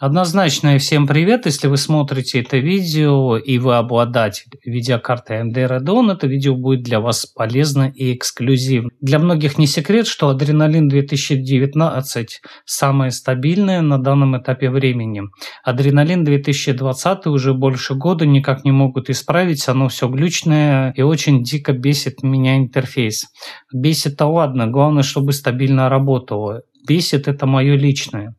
Однозначно всем привет, если вы смотрите это видео и вы обладатель видеокарты AMD Radeon, это видео будет для вас полезно и эксклюзивно. Для многих не секрет, что Адреналин 2019 самое стабильное на данном этапе времени. Адреналин 2020 уже больше года никак не могут исправить, оно все глючное и очень дико бесит меня интерфейс. Бесит-то ладно, главное, чтобы стабильно работало. Бесит это мое личное.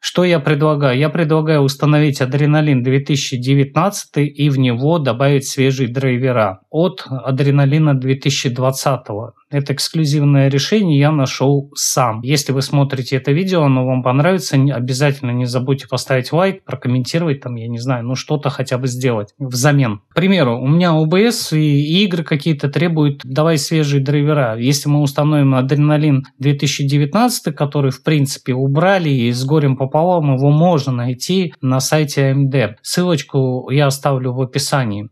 Что я предлагаю? Я предлагаю установить адреналин 2019 и в него добавить свежие драйвера от адреналина 2020. Это эксклюзивное решение я нашел сам. Если вы смотрите это видео, оно вам понравится, обязательно не забудьте поставить лайк, прокомментировать, там, я не знаю, ну что-то хотя бы сделать взамен. К примеру, у меня OBS и игры какие-то требуют, давай свежие драйвера. Если мы установим адреналин 2019, который, в принципе, убрали и с горем пополам его можно найти на сайте AMD. Ссылочку я оставлю в описании.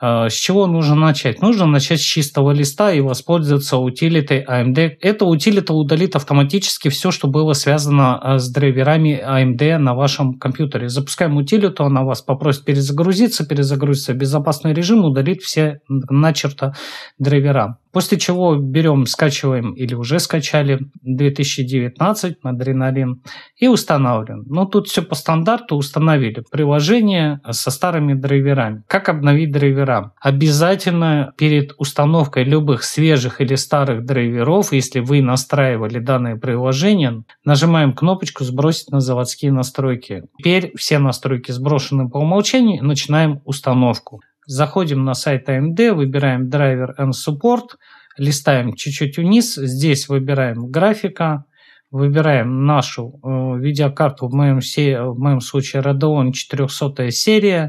Э, с чего нужно начать? Нужно начать с чистого листа и воспользоваться утилитой AMD. А Эта утилита удалит автоматически все, что было связано э, с драйверами AMD а на вашем компьютере. Запускаем утилиту, она вас попросит перезагрузиться, перезагрузиться в безопасный режим, удалит все начерто драйвера. После чего берем, скачиваем или уже скачали 2019 адреналин и устанавливаем. Но тут все по стандарту установили приложение со старыми драйверами. Как обновить драйвера? Обязательно перед установкой любых свежих или старых драйверов, если вы настраивали данное приложение, нажимаем кнопочку «Сбросить на заводские настройки». Теперь все настройки сброшены по умолчанию, и начинаем установку. Заходим на сайт AMD, а выбираем драйвер and support, листаем чуть-чуть вниз, здесь выбираем графика, выбираем нашу э, видеокарту, в моем, се... в моем случае Radeon 400 серия,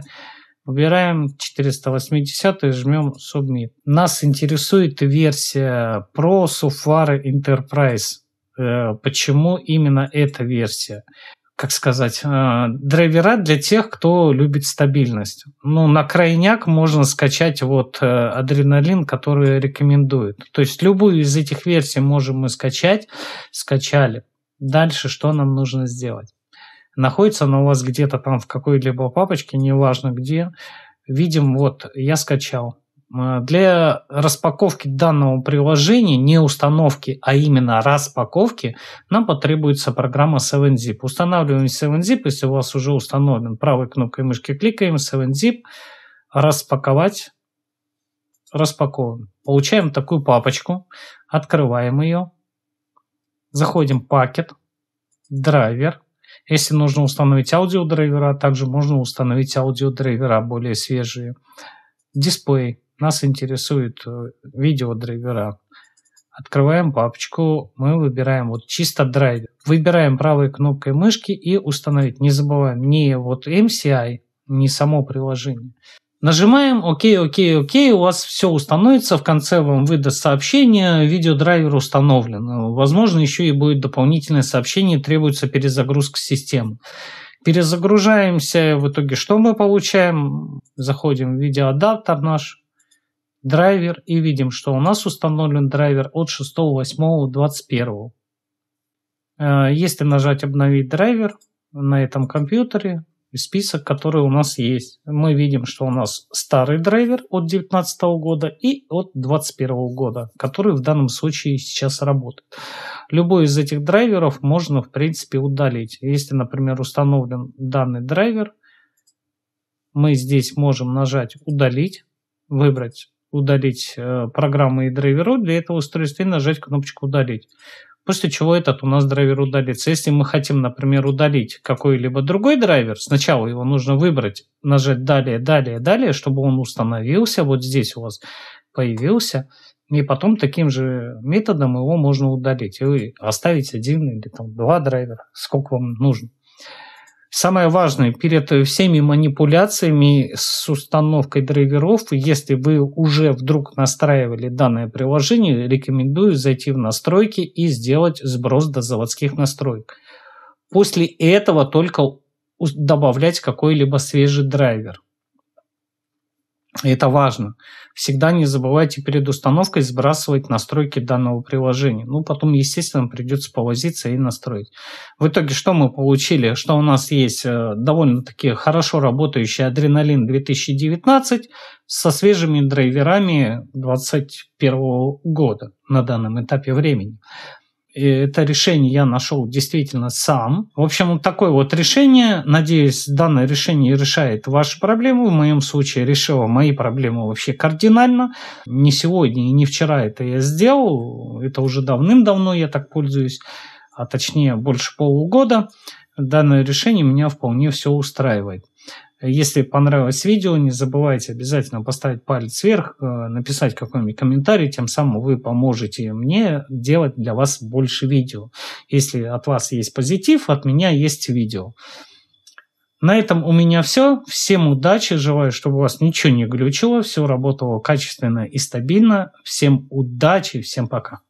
выбираем 480 жмем Submit. Нас интересует версия Pro Software Enterprise. Э, почему именно эта версия? как сказать, э, драйвера для тех, кто любит стабильность. Ну, на крайняк можно скачать вот э, адреналин, который рекомендует. То есть любую из этих версий можем мы скачать, скачали. Дальше что нам нужно сделать? Находится она у вас где-то там в какой-либо папочке, неважно где. Видим, вот я скачал. Э, для распаковки данного приложения, не установки, а именно распаковки, нам потребуется программа 7-Zip. Устанавливаем 7-Zip, если у вас уже установлен, правой кнопкой мышки кликаем 7-Zip, распаковать, распаковываем. Получаем такую папочку, открываем ее, заходим в пакет, драйвер. Если нужно установить аудиодрайвера, также можно установить аудиодрайвера более свежие. Дисплей нас интересует э, видеодрайвера. Открываем папочку, мы выбираем вот чисто драйвер. Выбираем правой кнопкой мышки и установить. Не забываем не вот MCI, не само приложение. Нажимаем ОК, ОК, ОК, у вас все установится, в конце вам выдаст сообщение, видеодрайвер установлен. Возможно, еще и будет дополнительное сообщение, требуется перезагрузка системы. Перезагружаемся, в итоге что мы получаем? Заходим в видеоадаптер наш, драйвер и видим, что у нас установлен драйвер от 6, 8, 21. Если нажать «Обновить драйвер» на этом компьютере, список, который у нас есть. Мы видим, что у нас старый драйвер от 2019 года и от 2021 года, который в данном случае сейчас работает. Любой из этих драйверов можно, в принципе, удалить. Если, например, установлен данный драйвер, мы здесь можем нажать «Удалить», выбрать удалить э, программы и драйверу, для этого устройства и нажать кнопочку «Удалить». После чего этот у нас драйвер удалится. Если мы хотим, например, удалить какой-либо другой драйвер, сначала его нужно выбрать, нажать «Далее», «Далее», «Далее», чтобы он установился, вот здесь у вас появился, и потом таким же методом его можно удалить и оставить один или там два драйвера, сколько вам нужно. Самое важное, перед э, всеми манипуляциями с установкой драйверов, если вы уже вдруг настраивали данное приложение, рекомендую зайти в настройки и сделать сброс до заводских настроек. После этого только добавлять какой-либо свежий драйвер. И это важно. Всегда не забывайте перед установкой сбрасывать настройки данного приложения. Ну, потом, естественно, придется повозиться и настроить. В итоге, что мы получили? Что у нас есть э, довольно-таки хорошо работающий адреналин 2019 со свежими драйверами 2021 года на данном этапе времени. И это решение я нашел действительно сам. В общем, вот такое вот решение. Надеюсь, данное решение решает ваши проблемы. В моем случае решило мои проблемы вообще кардинально. Не сегодня и не вчера это я сделал. Это уже давным-давно я так пользуюсь, а точнее больше полугода. Данное решение меня вполне все устраивает. Если понравилось видео, не забывайте обязательно поставить палец вверх, э, написать какой-нибудь комментарий, тем самым вы поможете мне делать для вас больше видео. Если от вас есть позитив, от меня есть видео. На этом у меня все. Всем удачи. Желаю, чтобы у вас ничего не глючило, все работало качественно и стабильно. Всем удачи, всем пока.